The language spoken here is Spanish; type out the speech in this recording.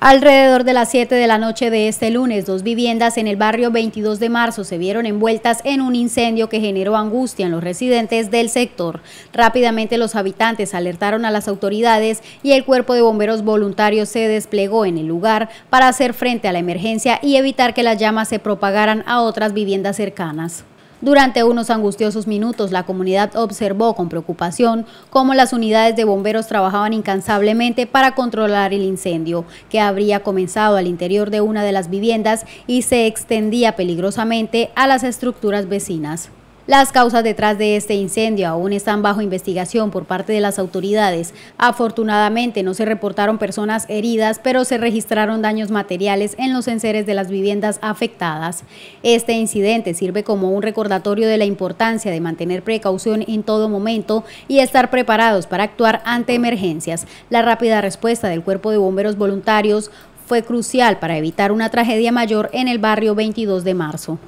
Alrededor de las 7 de la noche de este lunes, dos viviendas en el barrio 22 de marzo se vieron envueltas en un incendio que generó angustia en los residentes del sector. Rápidamente los habitantes alertaron a las autoridades y el cuerpo de bomberos voluntarios se desplegó en el lugar para hacer frente a la emergencia y evitar que las llamas se propagaran a otras viviendas cercanas. Durante unos angustiosos minutos, la comunidad observó con preocupación cómo las unidades de bomberos trabajaban incansablemente para controlar el incendio, que habría comenzado al interior de una de las viviendas y se extendía peligrosamente a las estructuras vecinas. Las causas detrás de este incendio aún están bajo investigación por parte de las autoridades. Afortunadamente no se reportaron personas heridas, pero se registraron daños materiales en los enseres de las viviendas afectadas. Este incidente sirve como un recordatorio de la importancia de mantener precaución en todo momento y estar preparados para actuar ante emergencias. La rápida respuesta del Cuerpo de Bomberos Voluntarios fue crucial para evitar una tragedia mayor en el barrio 22 de marzo.